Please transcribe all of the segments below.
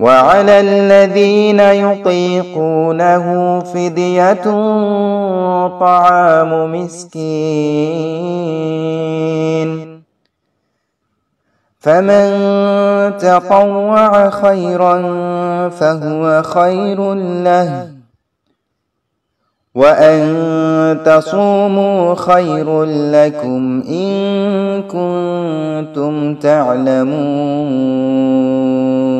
وعلى الذين يطيقونه فدية طعام مسكين فمن تطوع خيرا فهو خير له وأن تصوموا خير لكم إن كنتم تعلمون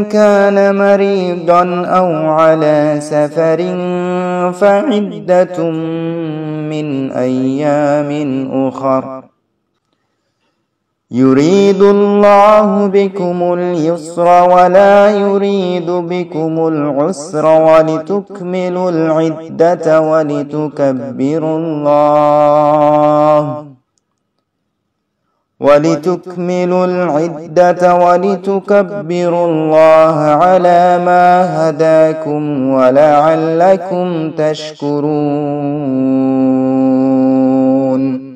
كان مريضا أو على سفر فعدة من أيام أخر يريد الله بكم اليسر ولا يريد بكم العسر ولتكملوا العدة ولتكبروا الله ولتكملوا العدة ولتكبروا الله على ما هداكم ولعلكم تشكرون